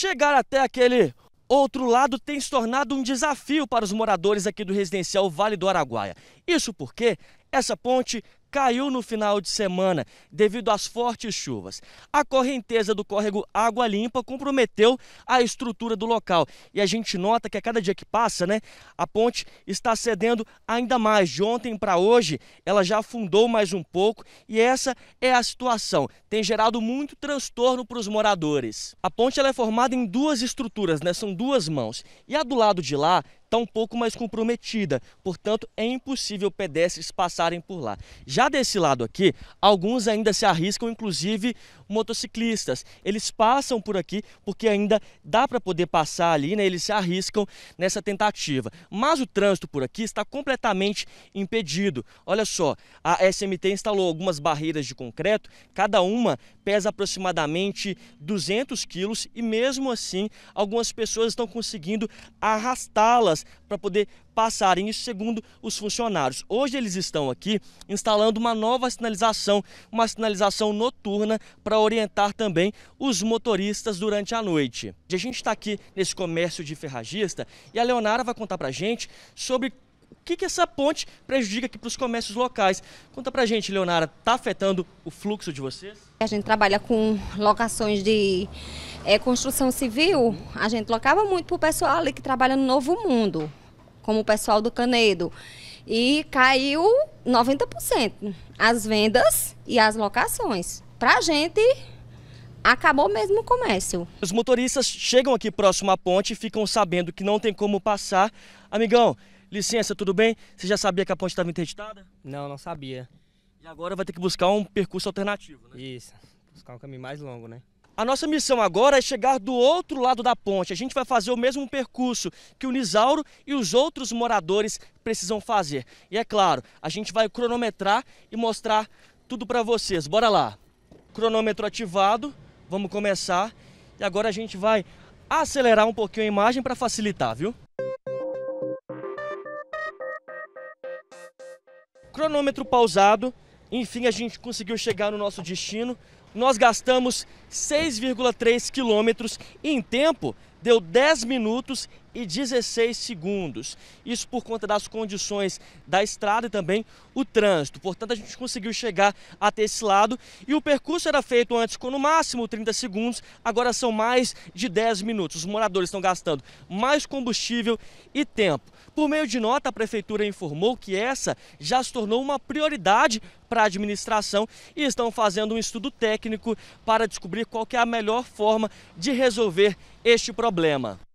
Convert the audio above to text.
Chegar até aquele outro lado tem se tornado um desafio para os moradores aqui do residencial Vale do Araguaia. Isso porque essa ponte caiu no final de semana devido às fortes chuvas. A correnteza do córrego Água Limpa comprometeu a estrutura do local e a gente nota que a cada dia que passa, né, a ponte está cedendo ainda mais. De ontem para hoje, ela já afundou mais um pouco e essa é a situação. Tem gerado muito transtorno para os moradores. A ponte ela é formada em duas estruturas, né, são duas mãos. E a do lado de lá está um pouco mais comprometida, portanto é impossível pedestres passarem por lá. Já desse lado aqui, alguns ainda se arriscam, inclusive motociclistas. Eles passam por aqui porque ainda dá para poder passar ali, né? Eles se arriscam nessa tentativa. Mas o trânsito por aqui está completamente impedido. Olha só, a SMT instalou algumas barreiras de concreto, cada uma pesa aproximadamente 200 quilos e mesmo assim algumas pessoas estão conseguindo arrastá-las para poder passarem, isso segundo os funcionários. Hoje eles estão aqui instalando uma nova sinalização, uma sinalização noturna para orientar também os motoristas durante a noite. A gente está aqui nesse comércio de ferragista e a Leonara vai contar para a gente sobre o que, que essa ponte prejudica aqui para os comércios locais? Conta para gente, Leonara, está afetando o fluxo de vocês? A gente trabalha com locações de é, construção civil, a gente locava muito para o pessoal ali que trabalha no Novo Mundo como o pessoal do Canedo. E caiu 90% as vendas e as locações. Para a gente, acabou mesmo o comércio. Os motoristas chegam aqui próximo à ponte e ficam sabendo que não tem como passar. Amigão, licença, tudo bem? Você já sabia que a ponte estava interditada? Não, não sabia. E agora vai ter que buscar um percurso alternativo, né? Isso, buscar um caminho mais longo, né? A nossa missão agora é chegar do outro lado da ponte. A gente vai fazer o mesmo percurso que o Nisauro e os outros moradores precisam fazer. E é claro, a gente vai cronometrar e mostrar tudo para vocês. Bora lá. Cronômetro ativado, vamos começar. E agora a gente vai acelerar um pouquinho a imagem para facilitar, viu? Cronômetro pausado. Enfim, a gente conseguiu chegar no nosso destino nós gastamos 6,3 quilômetros e em tempo deu 10 minutos e 16 segundos. Isso por conta das condições da estrada e também o trânsito. Portanto, a gente conseguiu chegar até esse lado e o percurso era feito antes com no máximo 30 segundos, agora são mais de 10 minutos. Os moradores estão gastando mais combustível e tempo. Por meio de nota, a prefeitura informou que essa já se tornou uma prioridade para a administração e estão fazendo um estudo técnico para descobrir qual é a melhor forma de resolver este problema.